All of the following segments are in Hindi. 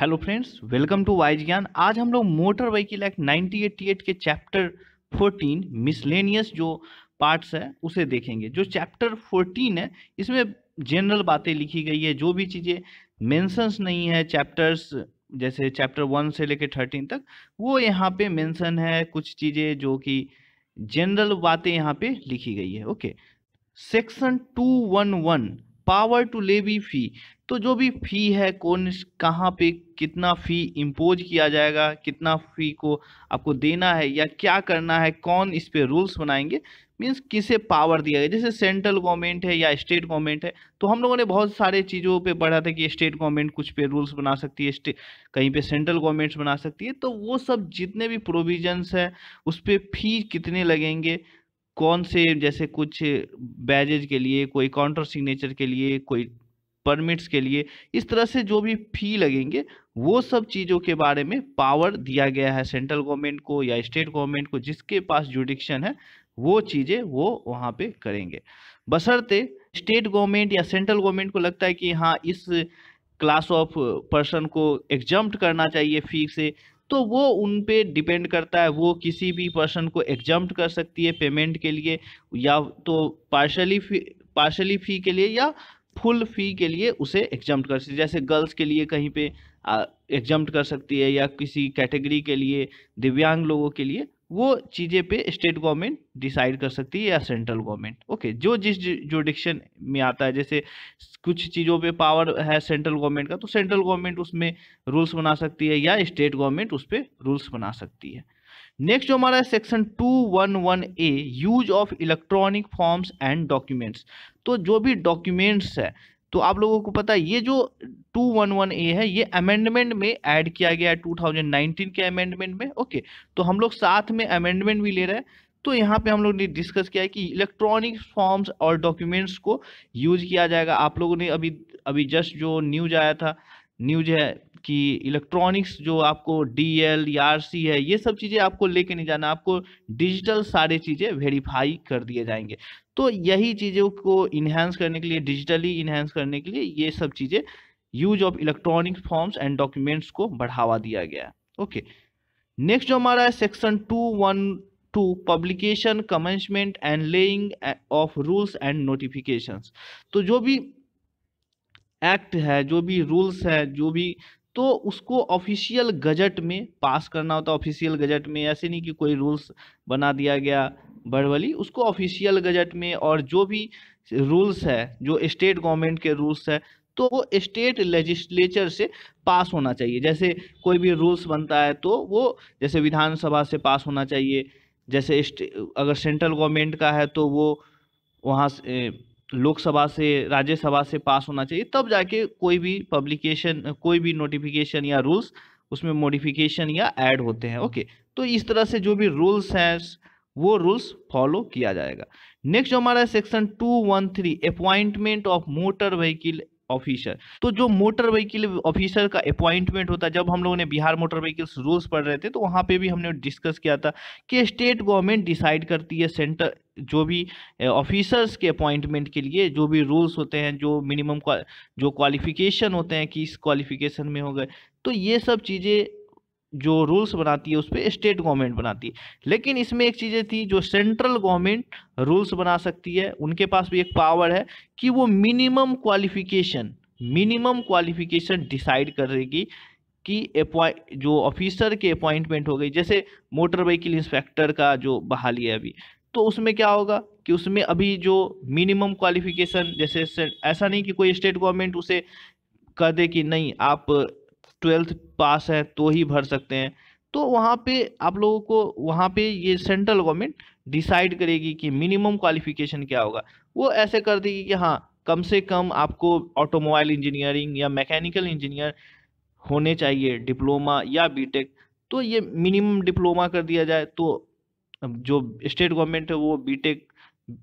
hello friends welcome to wise Gyan आज हम लोग मोटर व्हीकल एक्ट एट के चैप्टर 14 मिसलेनियस जो पार्ट्स है उसे देखेंगे जो चैप्टर 14 है इसमें जनरल बातें लिखी गई है जो भी चीज़ें मेंशंस नहीं है चैप्टर्स जैसे चैप्टर वन से लेकर थर्टीन तक वो यहाँ पे मेंशन है कुछ चीज़ें जो कि जनरल बातें यहाँ पे लिखी गई है okay section two one one power to levy fee तो जो भी फ़ी है कौन कहाँ पे कितना फ़ी इम्पोज किया जाएगा कितना फ़ी को आपको देना है या क्या करना है कौन इस पर रूल्स बनाएंगे मीन्स किसे पावर दिया गया जैसे सेंट्रल गवर्नमेंट है या स्टेट गवर्नमेंट है तो हम लोगों ने बहुत सारे चीज़ों पे पढ़ा था कि स्टेट गवर्नमेंट कुछ पे रूल्स बना सकती है कहीं पे सेंट्रल गवर्नमेंट्स बना सकती है तो वो सब जितने भी प्रोविजंस है उस पर फी कितने लगेंगे कौन से जैसे कुछ बैजेज के लिए कोई काउंटर सिग्नेचर के लिए कोई परमिट्स के लिए इस तरह से जो भी फी लगेंगे वो सब चीज़ों के बारे में पावर दिया गया है सेंट्रल गवर्नमेंट को या स्टेट गवर्नमेंट को जिसके पास जुडिक्शन है वो चीज़ें वो वहाँ पे करेंगे बसरते स्टेट गवर्नमेंट या सेंट्रल गवर्नमेंट को लगता है कि हाँ इस क्लास ऑफ पर्सन को एग्जम्प्ट करना चाहिए फी से तो वो उन पे डिपेंड करता है वो किसी भी पर्सन को एग्जाम कर सकती है पेमेंट के लिए या तो पार्शली फी पार्शली फ़ी के लिए या फुल फ़ी के लिए उसे एग्जाम कर सकती है जैसे गर्ल्स के लिए कहीं पे एग्जाम कर सकती है या किसी कैटेगरी के लिए दिव्यांग लोगों के लिए वो चीज़ें पे स्टेट गवर्नमेंट डिसाइड कर सकती है या सेंट्रल गवर्नमेंट ओके जो जिस जो डिक्शन में आता है जैसे कुछ चीज़ों पे पावर है सेंट्रल गवर्नमेंट का तो सेंट्रल गवर्नमेंट उसमें रूल्स बना सकती है या स्टेट गवर्नमेंट उस पर रूल्स बना सकती है नेक्स्ट जो हमारा है section two one one A use of electronic forms and documents तो जो भी डॉक्यूमेंट्स है तो आप लोगों को पता है ये जो 211 ए है ये अमेंडमेंट में ऐड किया गया है 2019 के अमेंडमेंट में ओके तो हम लोग साथ में अमेंडमेंट भी ले रहे हैं तो यहाँ पे हम लोग ने डिस्कस किया है कि इलेक्ट्रॉनिक फॉर्म्स और डॉक्यूमेंट्स को यूज किया जाएगा आप लोगों ने अभी अभी जस्ट जो न्यूज आया था न्यूज है कि इलेक्ट्रॉनिक्स जो आपको डी एल या आर सी है ये सब चीज़ें आपको लेके नहीं जाना आपको डिजिटल सारे चीज़ें वेरीफाई कर दिए जाएंगे तो यही चीज़ों को इन्हेंस करने के लिए डिजिटली इन्हेंस करने के लिए ये सब चीज़ें use of electronic forms and documents को बढ़ावा दिया गया है ओके नेक्स्ट जो हमारा है section two one two publication commencement and laying of rules and notifications तो जो भी एक्ट है जो भी रूल्स है जो भी तो उसको ऑफिशियल गजट में पास करना होता है ऑफिशियल गजट में ऐसे नहीं कि कोई रूल्स बना दिया गया बड़वली उसको ऑफिशियल गजट में और जो भी रूल्स है जो स्टेट गवर्नमेंट के रूल्स है तो वो स्टेट लेजिस्लेचर से पास होना चाहिए जैसे कोई भी रूल्स बनता है तो वो जैसे विधानसभा से पास होना चाहिए जैसे अगर सेंट्रल गवर्नमेंट का है तो वो वहाँ से लोकसभा से राज्यसभा से पास होना चाहिए तब जाके कोई भी पब्लिकेशन कोई भी नोटिफिकेशन या रूल्स उसमें मॉडिफिकेशन या ऐड होते हैं ओके तो इस तरह से जो भी रूल्स हैं वो रूल्स फॉलो किया जाएगा नेक्स्ट जो हमारा section two one three appointment of motor vehicle officer तो जो मोटर व्हीकिल ऑफिसर का अपॉइंटमेंट होता है जब हम लोगों ने बिहार मोटर व्हीकिल्स रूल्स पढ़ रहे थे तो वहाँ पे भी हमने डिस्कस किया था कि स्टेट गवर्नमेंट डिसाइड करती है सेंटर जो भी ऑफिसर्स के अपॉइंटमेंट के लिए जो भी रूल्स होते हैं जो मिनिमम जो क्वालिफिकेशन होते हैं किस क्वालिफिकेशन में हो गए तो ये सब चीज़ें जो रूल्स बनाती है उस पर स्टेट गवर्नमेंट बनाती है लेकिन इसमें एक चीज़ें थी जो सेंट्रल गवर्नमेंट रूल्स बना सकती है उनके पास भी एक पावर है कि वो minimum qualification minimum qualification decide करेगी कि जो ऑफिसर के अपॉइंटमेंट हो गई जैसे मोटर व्हीकल इंस्पेक्टर का जो बहाली है अभी तो उसमें क्या होगा कि उसमें अभी जो मिनिमम क्वालिफिकेशन जैसे ऐसा नहीं कि कोई स्टेट गवर्नमेंट उसे कह दे कि नहीं आप ट्वेल्थ पास है तो ही भर सकते हैं तो वहाँ पे आप लोगों को वहाँ पे ये सेंट्रल गवर्नमेंट डिसाइड करेगी कि मिनिमम क्वालिफिकेशन क्या होगा वो ऐसे कर देगी कि हाँ कम से कम आपको ऑटोमोबाइल इंजीनियरिंग या मैकेनिकल इंजीनियर होने चाहिए डिप्लोमा या बीटेक तो ये मिनिमम डिप्लोमा कर दिया जाए तो जो स्टेट गवर्नमेंट है वो बीटेक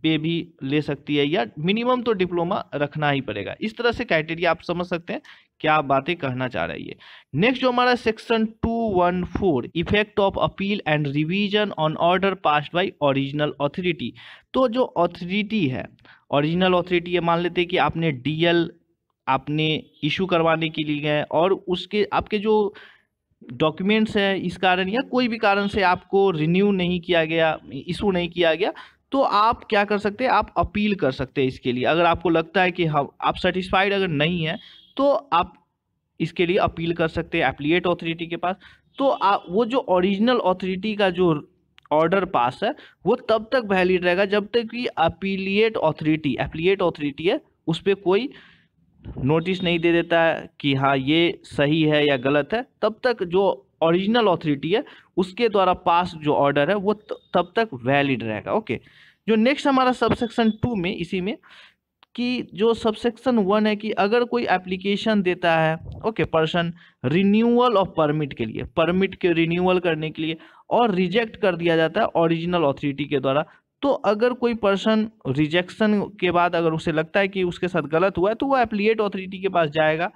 पे भी ले सकती है या मिनिमम तो डिप्लोमा रखना ही पड़ेगा इस तरह से क्राइटेरिया आप समझ सकते हैं क्या बातें कहना चाह रही है नेक्स्ट जो हमारा section 214 effect of appeal and revision on order passed by original authority तो जो अथॉरिटी है ओरिजिनल अथॉरिटी ये मान लेते हैं कि आपने डी आपने इशू करवाने के लिए गए और उसके आपके जो डॉक्यूमेंट्स हैं इस कारण या कोई भी कारण से आपको रिन्यू नहीं किया गया इशू नहीं किया गया तो आप क्या कर सकते हैं आप अपील कर सकते हैं इसके लिए अगर आपको लगता है कि हम आप सेटिस्फाइड अगर नहीं है तो आप इसके लिए अपील कर सकते हैं एप्लीट ऑथोरिटी के पास तो आप वो जो ओरिजिनल ऑथोरिटी का जो ऑर्डर पास है वो तब तक वैलिड रहेगा जब तक कि अपीलिएट ऑथोरिटी एप्लीट ऑथोरिटी है उस पर कोई नोटिस नहीं दे देता है कि हाँ ये सही है या गलत है तब तक जो ओरिजिनल ऑथोरिटी है उसके द्वारा पास जो ऑर्डर है वो तब तक वैलिड रहेगा ओके जो नेक्स्ट हमारा सबसेक्शन टू में इसी में कि जो सबसेक्शन वन है कि अगर कोई एप्लीकेशन देता है okay person renewal of permit के लिए परमिट के रिन्यूअल करने के लिए और रिजेक्ट कर दिया जाता है ओरिजिनल ऑथोरिटी के द्वारा तो अगर कोई पर्सन रिजेक्शन के बाद अगर उसे लगता है कि उसके साथ गलत हुआ है तो वो एप्लीट ऑथोरिटी के पास जाएगा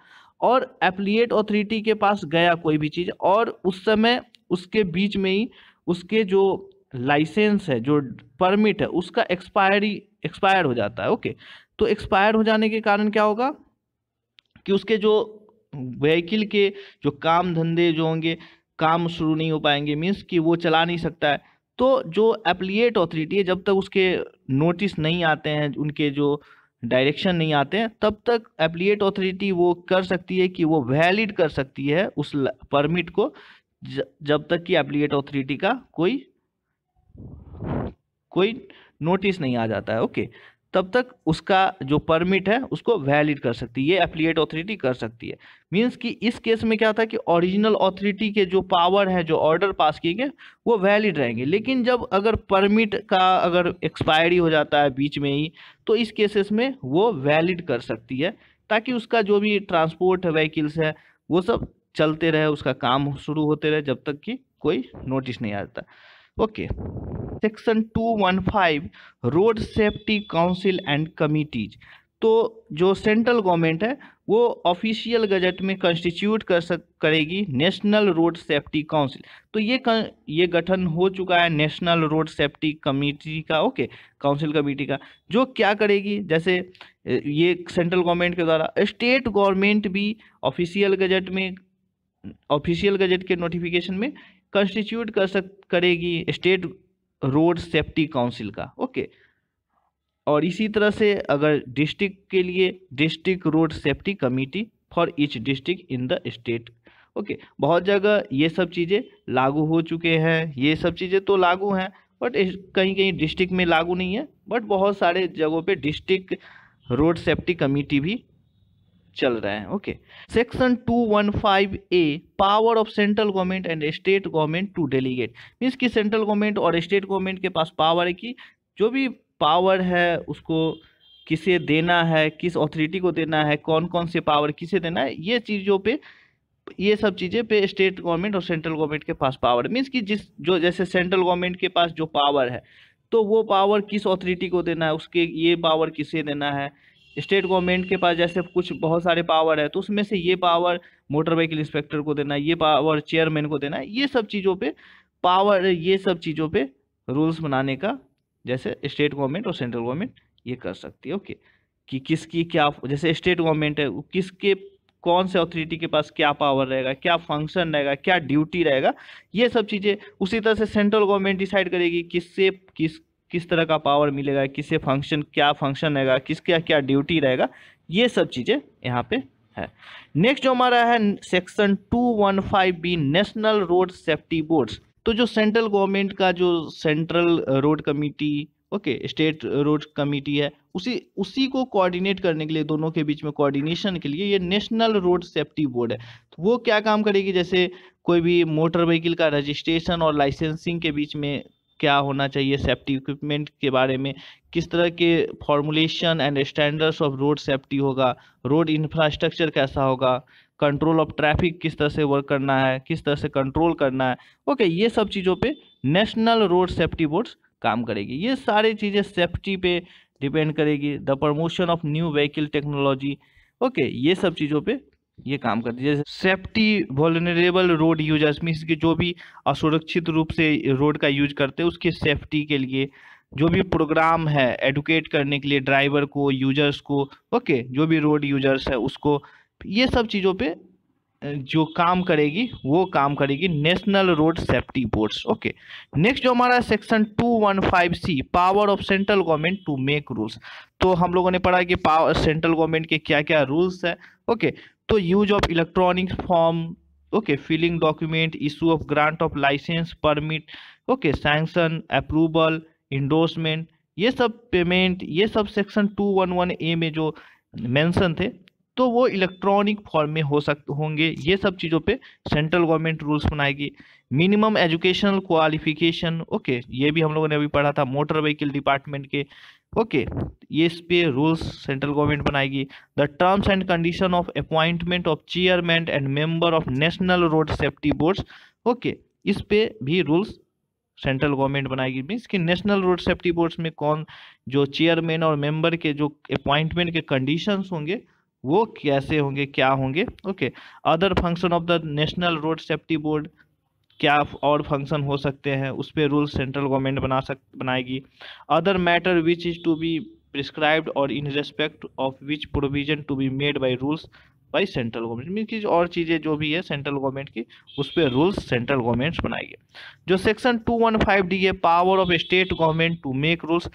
और एप्लीट ऑथोरिटी के पास गया कोई भी चीज़ और उस समय उसके बीच में ही उसके जो लाइसेंस है जो परमिट है उसका एक्सपायरी एक्सपायर हो जाता है ओके तो एक्सपायर हो जाने के कारण क्या होगा कि उसके जो व्हीकिल के जो काम धंधे जो होंगे काम शुरू नहीं हो पाएंगे मीन्स कि वो चला नहीं सकता है तो जो एप्लीट अथॉरिटी है जब तक उसके नोटिस नहीं आते हैं उनके जो डायरेक्शन नहीं आते हैं तब तक एप्लीट अथॉरिटी वो कर सकती है कि वो वैलिड कर सकती है उस परमिट को जब तक कि एप्लीकेट ऑथोरिटी का कोई कोई नोटिस नहीं आ जाता है ओके तब तक उसका जो परमिट है उसको वैलिड कर सकती है ये एप्लीकेट ऑथोरिटी कर सकती है मींस कि इस केस में क्या था कि ओरिजिनल ऑथोरिटी के जो पावर है जो ऑर्डर पास किए गए वो वैलिड रहेंगे लेकिन जब अगर परमिट का अगर एक्सपायरी हो जाता है बीच में ही तो इस केसेस में वो वैलिड कर सकती है ताकि उसका जो भी ट्रांसपोर्ट व्हीकल्स है वो सब चलते रहे उसका काम शुरू होते रहे जब तक कि कोई नोटिस नहीं आता okay section 215 road safety council and committees तो जो सेंट्रल गवर्नमेंट है वो ऑफिशियल गजट में कंस्टिट्यूट कर सक करेगी नेशनल रोड सेफ्टी काउंसिल तो ये कर, ये गठन हो चुका है नेशनल रोड सेफ्टी कमिटी का ओके काउंसिल कमेटी का जो क्या करेगी जैसे ये सेंट्रल गवर्नमेंट के द्वारा स्टेट गवर्नमेंट भी ऑफिशियल गजट में ऑफिशियल गजट के नोटिफिकेशन में कंस्टिट्यूट कर सक करेगी स्टेट रोड सेफ्टी काउंसिल का ओके और इसी तरह से अगर डिस्ट्रिक्ट के लिए district road safety committee for each district in the state okay बहुत जगह ये सब चीज़ें लागू हो चुके हैं ये सब चीज़ें तो लागू हैं बट कहीं कहीं डिस्ट्रिक्ट में लागू नहीं है बट बहुत सारे जगहों पे डिस्ट्रिक्ट रोड सेफ्टी कमेटी भी चल रहा है okay section two one five A power of central government and state government to delegate means कि सेंट्रल गवर्नमेंट और स्टेट गवर्नमेंट के पास पावर है कि जो भी पावर है उसको किसे देना है किस ऑथोरिटी को देना है कौन कौन से पावर किसे देना है ये चीज़ों पे ये सब चीज़ें पे स्टेट गवर्नमेंट और सेंट्रल गवर्नमेंट के पास पावर मीन्स कि जिस जो जैसे सेंट्रल गवर्नमेंट के पास जो पावर है तो वो पावर किस ऑथोरिटी को देना है उसके ये पावर किसे देना है स्टेट गवर्नमेंट के पास जैसे कुछ बहुत सारे पावर है तो उसमें से ये पावर मोटर व्हीकल इंस्पेक्टर को देना ये पावर चेयरमैन को देना ये सब चीज़ों पे पावर ये सब चीज़ों पे रूल्स बनाने का जैसे स्टेट गवर्नमेंट और सेंट्रल गवर्नमेंट ये कर सकती है ओके कि किसकी क्या जैसे स्टेट गवर्नमेंट है किसके कौन से अथॉरिटी के पास क्या पावर रहेगा क्या फंक्शन रहेगा क्या ड्यूटी रहेगा ये सब चीज़ें उसी तरह से सेंट्रल गवर्नमेंट डिसाइड करेगी किससे किस किस तरह का पावर मिलेगा किसे फंक्शन क्या फंक्शन रहेगा किसके क्या ड्यूटी रहेगा ये सब चीज़ें यहाँ पे है नेक्स्ट जो हमारा है section two one five B national road safety boards तो जो सेंट्रल गवर्नमेंट का जो central road committee okay state road committee है उसी उसी को कोऑर्डिनेट करने के लिए दोनों के बीच में कोऑर्डिनेशन के लिए ये नेशनल रोड सेफ्टी बोर्ड है तो वो क्या काम करेगी जैसे कोई भी मोटर व्हीकल का रजिस्ट्रेशन और लाइसेंसिंग के बीच में क्या होना चाहिए सेफ्टी इक्विपमेंट के बारे में किस तरह के formulation and standards of road safety होगा रोड इंफ्रास्ट्रक्चर कैसा होगा कंट्रोल ऑफ ट्रैफिक किस तरह से वर्क करना है किस तरह से कंट्रोल करना है ओके ये सब चीज़ों पे नेशनल रोड सेफ्टी बोर्ड्स काम करेगी ये सारी चीज़ें सेफ्टी पे डिपेंड करेगी the promotion of new vehicle technology okay ये सब चीज़ों पे ये काम करती है जैसे safety vulnerable road users means कि जो भी असुरक्षित रूप से रोड का यूज करते हैं उसके सेफ्टी के लिए जो भी प्रोग्राम है एडुकेट करने के लिए ड्राइवर को यूजर्स को ओके जो भी रोड यूजर्स है उसको ये सब चीज़ों पे जो काम करेगी वो काम करेगी national road safety boards okay next जो हमारा section two one five C power of central government to make rules तो हम लोगों ने पढ़ा कि पावर सेंट्रल गवर्नमेंट के क्या क्या रूल्स है ओके तो use of electronic form okay filling document issue of grant of licence permit okay sanction approval endorsement ये सब पेमेंट ये सब section two one one A में जो मेंशन थे तो वो इलेक्ट्रॉनिक फॉर्म में हो सकते होंगे ये सब चीज़ों पे सेंट्रल गवर्नमेंट रूल्स बनाएगी मिनिमम एजुकेशनल क्वालिफिकेशन ओके ये भी हम लोगों ने अभी पढ़ा था मोटर व्हीकल डिपार्टमेंट के ओके ये इस पे रूल्स सेंट्रल गवर्नमेंट बनाएगी the terms and condition of appointment of chairman and member of national road safety boards okay इस पे भी रूल्स सेंट्रल गवर्नमेंट बनाएगी मीन्स कि नेशनल रोड सेफ्टी बोर्ड्स में कौन जो चेयरमैन और मेंबर के जो अपॉइंटमेंट के कंडीशंस होंगे वो कैसे होंगे क्या होंगे okay other function of the national road safety board क्या और फंक्शन हो सकते हैं उस पर रूल सेंट्रल गवर्नमेंट बना सक बनाएगी other matter which is to be prescribed और in respect of which provision to be made by rules by central government mean की और चीज़ें जो भी है सेंट्रल गवर्नमेंट की उस पर रूल्स सेंट्रल गवर्नमेंट्स बनाएगी जो section two one five D है power of state government to make rules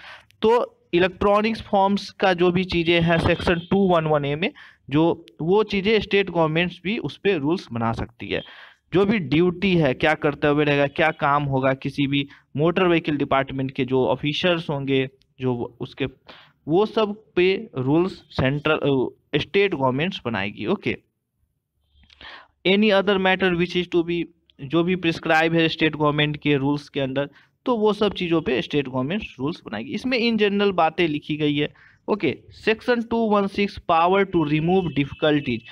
तो इलेक्ट्रॉनिक्स फॉर्म्स का जो भी चीज़ें हैं section two one one A में जो वो चीज़ें स्टेट गवर्नमेंट्स भी उस पर रूल्स बना सकती है जो भी ड्यूटी है क्या कर्तव्य रहेगा क्या काम होगा किसी भी मोटर व्हीकल डिपार्टमेंट के जो ऑफिसर्स होंगे जो उसके वो सब पे रूल्स सेंट्रल स्टेट गवर्नमेंट्स बनाएगी okay any other matter which is to be जो भी प्रिस्क्राइब है स्टेट गवर्नमेंट के रूल्स के अंदर तो वो सब चीज़ों पे स्टेट गवर्नमेंट रूल्स बनाएगी इसमें इन जनरल बातें लिखी गई है okay section two one six power to remove difficulties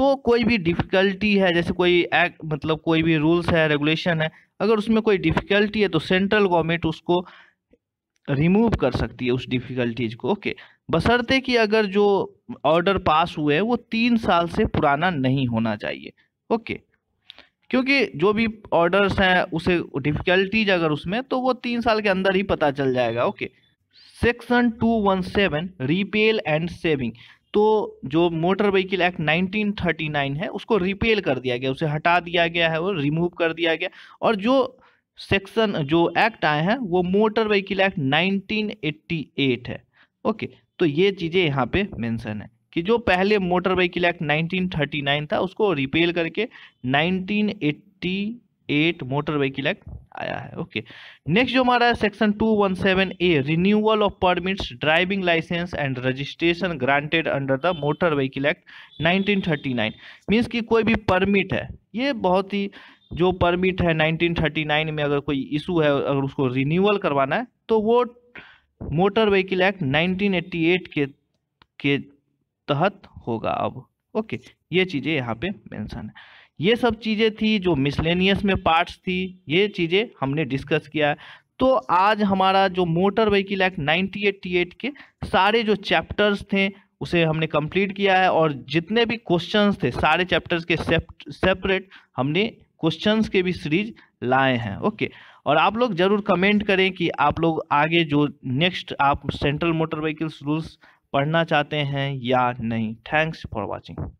तो कोई भी डिफ़िकल्टी है जैसे कोई एक्ट मतलब कोई भी रूल्स है रेगुलेशन है अगर उसमें कोई डिफ़िकल्टी है तो सेंट्रल गवर्नमेंट उसको रिमूव कर सकती है उस डिफ़िकल्टीज को ओके बशर्ते कि अगर जो ऑर्डर पास हुए हैं वो तीन साल से पुराना नहीं होना चाहिए ओके क्योंकि जो भी ऑर्डर्स हैं उसे डिफ़िकल्टीज अगर उसमें तो वो तीन साल के अंदर ही पता चल जाएगा okay section two one seven repeal and saving तो जो मोटर व्हीकल एक्ट 1939 है उसको रिपेल कर दिया गया उसे हटा दिया गया है और रिमूव कर दिया गया और जो सेक्शन जो एक्ट आए हैं वो मोटर व्हीकल एक्ट 1988 है ओके तो ये चीज़ें यहाँ पे मेंशन है कि जो पहले मोटर व्हीकल एक्ट 1939 था उसको रिपेल करके एट मोटर व्हीकिल एक्ट आया है ओके नेक्स्ट जो हमारा है section two one seven A renewal of permits driving licence and registration granted under the motor vehicle act 1939 means की कोई भी परमिट है ये बहुत ही जो परमिट है 1939 में अगर कोई इशू है अगर उसको रिन्यूअल करवाना है तो वो मोटर व्हीकिल एक्ट 1988 के के तहत होगा अब ओके ये चीज़ें यहाँ पे मेंशन है ये सब चीज़ें थी जो मिसलेनियस में पार्ट्स थी ये चीज़ें हमने डिस्कस किया है तो आज हमारा जो मोटर व्हीकल एक्ट एट के सारे जो चैप्टर्स थे उसे हमने कंप्लीट किया है और जितने भी क्वेश्चंस थे सारे चैप्टर्स के सेपरेट हमने क्वेश्चंस के भी सीरीज लाए हैं ओके और आप लोग जरूर कमेंट करें कि आप लोग आगे जो नेक्स्ट आप सेंट्रल मोटर व्हीकल्स रूल्स पढ़ना चाहते हैं या नहीं थैंक्स फॉर वॉचिंग